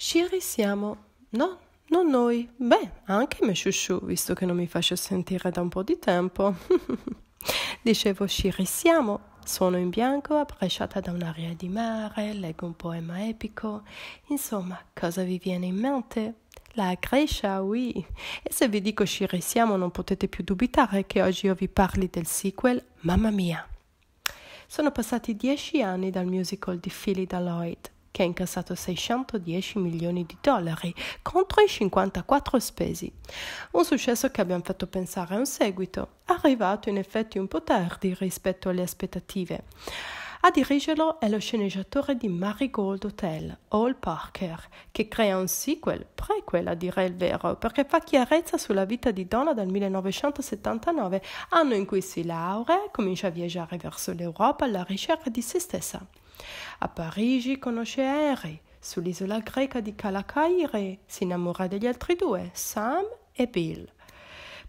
Shiri siamo. No, non noi. Beh, anche me Shushu, visto che non mi faccio sentire da un po' di tempo. Dicevo Shiri siamo. Sono in bianco, abbracciata da un'aria di mare, leggo un poema epico. Insomma, cosa vi viene in mente? La Grecia, oui. E se vi dico ci risiamo non potete più dubitare che oggi io vi parli del sequel Mamma mia. Sono passati dieci anni dal musical di Philly Lloyd, che ha incassato 610 milioni di dollari contro i 54 spesi. Un successo che abbiamo fatto pensare a un seguito, arrivato in effetti un po' tardi rispetto alle aspettative. A dirigerlo è lo sceneggiatore di Marigold Hotel, Hall Parker, che crea un sequel, prequel a dire il vero, perché fa chiarezza sulla vita di Donna dal 1979, anno in cui si laurea e comincia a viaggiare verso l'Europa alla ricerca di se stessa. A Parigi conosce Harry, sull'isola greca di Calacaire si innamora degli altri due, Sam e Bill.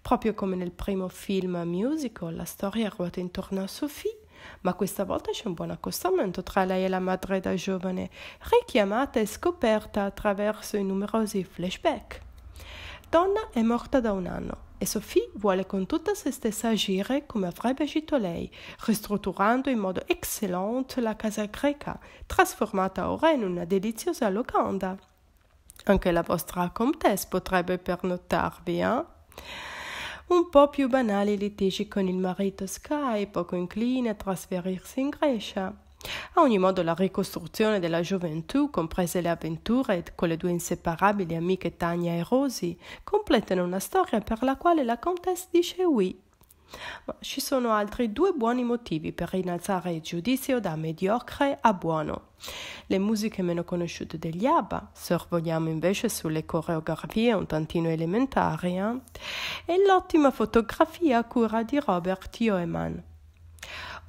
Proprio come nel primo film musical, la storia ruota intorno a Sophie, ma questa volta c'è un buon accostamento tra lei e la madre da giovane, richiamata e scoperta attraverso i numerosi flashback. Donna è morta da un anno e Sophie vuole con tutta se stessa agire come avrebbe agito lei, ristrutturando in modo eccellente la casa greca, trasformata ora in una deliziosa locanda. Anche la vostra comtesse potrebbe pernottarvi, eh? Un po' più banali litigi con il marito Sky, poco incline a trasferirsi in Grecia. A ogni modo la ricostruzione della gioventù, comprese le avventure con le due inseparabili amiche Tania e Rosi, completano una storia per la quale la contessa dice oui. Ma ci sono altri due buoni motivi per innalzare il giudizio da mediocre a buono. Le musiche meno conosciute degli ABBA, sorvoliamo invece sulle coreografie un tantino elementari, eh? e l'ottima fotografia a cura di Robert Tioeman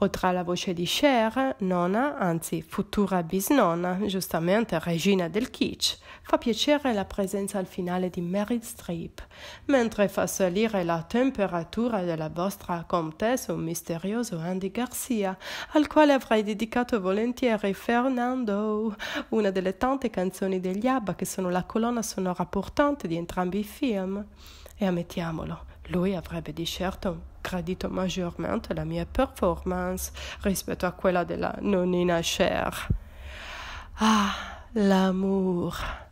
oltre alla voce di Cher, nona, anzi futura bisnonna, giustamente regina del kitsch, fa piacere la presenza al finale di Meryl Streep, mentre fa salire la temperatura della vostra contessa un misterioso Andy Garcia, al quale avrei dedicato volentieri Fernando, una delle tante canzoni degli ABBA che sono la colonna sonora portante di entrambi i film. E ammettiamolo, Lui avrebbe crédit gradito maggiormente la mia performance rispetto a quella della Nonina Cher. Ah, l'amour!